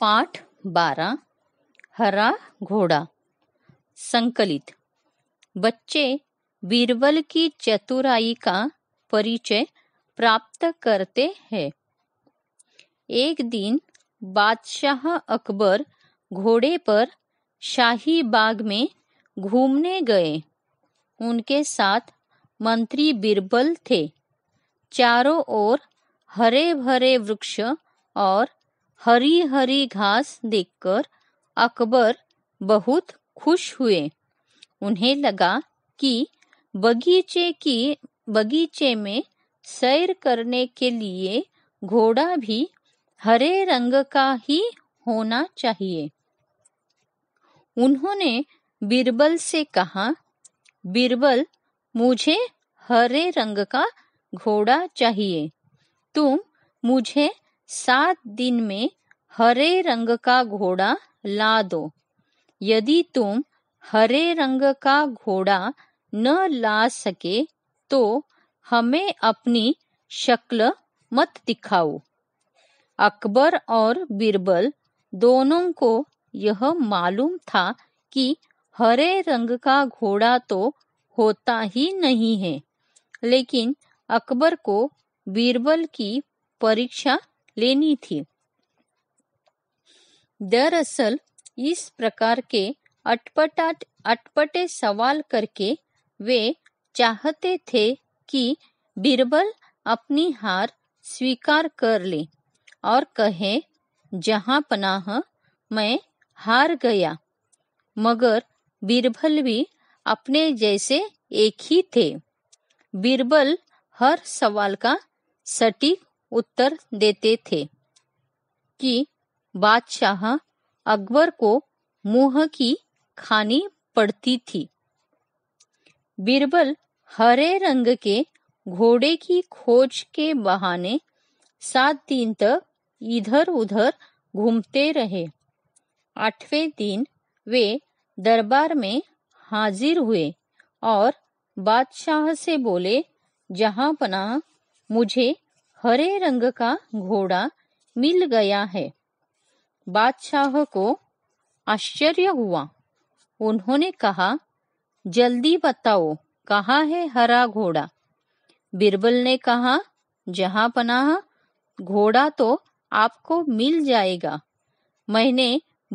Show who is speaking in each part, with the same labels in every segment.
Speaker 1: पाठ बारह हरा घोड़ा संकलित बच्चे बीरबल की चतुराई का परिचय प्राप्त करते हैं एक दिन बादशाह अकबर घोड़े पर शाही बाग में घूमने गए उनके साथ मंत्री बीरबल थे चारों ओर हरे भरे वृक्ष और हरी हरी घास देखकर अकबर बहुत खुश हुए उन्हें लगा कि बगीचे की बगीचे में सैर करने के लिए घोड़ा भी हरे रंग का ही होना चाहिए उन्होंने बीरबल से कहा बीरबल मुझे हरे रंग का घोड़ा चाहिए तुम मुझे सात दिन में हरे रंग का घोड़ा ला दो यदि तुम हरे रंग का घोड़ा न ला सके तो हमें अपनी शक्ल मत दिखाओ अकबर और बीरबल दोनों को यह मालूम था कि हरे रंग का घोड़ा तो होता ही नहीं है लेकिन अकबर को बीरबल की परीक्षा लेनी थी दरअसल इस प्रकार के अटपटाट अटपटे सवाल करके वे चाहते थे कि बीरबल अपनी हार स्वीकार कर ले और कहे जहां पनाह मैं हार गया मगर बीरबल भी अपने जैसे एक ही थे बीरबल हर सवाल का सटीक उत्तर देते थे कि बादशाह अकबर को मुंह की खानी पड़ती थी बीरबल हरे रंग के घोड़े की खोज के बहाने सात दिन तक इधर उधर घूमते रहे आठवें दिन वे दरबार में हाजिर हुए और बादशाह से बोले जहां पना मुझे हरे रंग का घोड़ा मिल गया है बादशाह को आश्चर्य हुआ उन्होंने कहा जल्दी बताओ कहा है हरा घोड़ा बिरबल ने कहा जहां पनाह घोड़ा तो आपको मिल जाएगा मैंने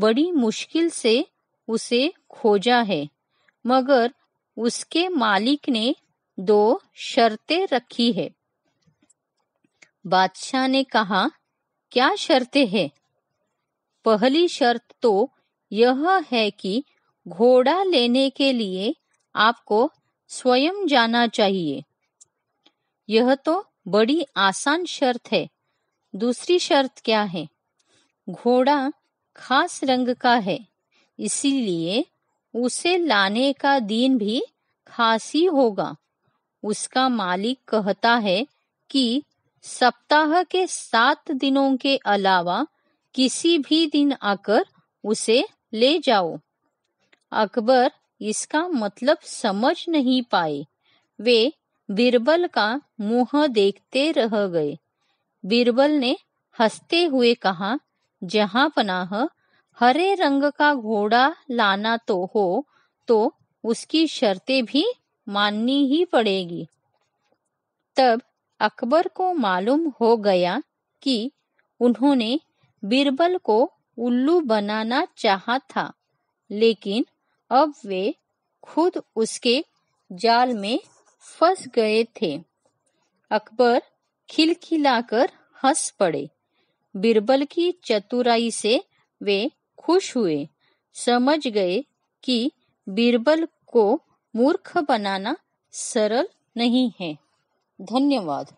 Speaker 1: बड़ी मुश्किल से उसे खोजा है मगर उसके मालिक ने दो शर्तें रखी है बादशाह ने कहा क्या शर्तें हैं पहली शर्त तो यह है कि घोड़ा लेने के लिए आपको स्वयं जाना चाहिए यह तो बड़ी आसान शर्त है दूसरी शर्त क्या है घोड़ा खास रंग का है इसीलिए उसे लाने का दिन भी खास ही होगा उसका मालिक कहता है कि सप्ताह के सात दिनों के अलावा किसी भी दिन आकर उसे ले जाओ अकबर इसका मतलब समझ नहीं पाए वे बीरबल का मुंह देखते रह गए बीरबल ने हंसते हुए कहा जहां पनाह हरे रंग का घोड़ा लाना तो हो तो उसकी शर्तें भी माननी ही पड़ेगी तब अकबर को मालूम हो गया कि उन्होंने बीरबल को उल्लू बनाना चाहा था लेकिन अब वे खुद उसके जाल में फंस गए थे अकबर खिलखिलाकर हंस पड़े बीरबल की चतुराई से वे खुश हुए समझ गए कि बीरबल को मूर्ख बनाना सरल नहीं है धन्यवाद